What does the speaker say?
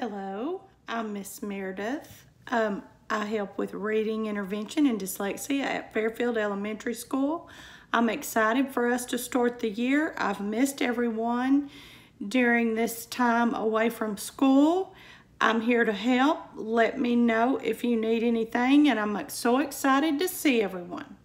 Hello, I'm Miss Meredith. Um, I help with reading intervention and dyslexia at Fairfield Elementary School. I'm excited for us to start the year. I've missed everyone during this time away from school. I'm here to help. Let me know if you need anything, and I'm so excited to see everyone.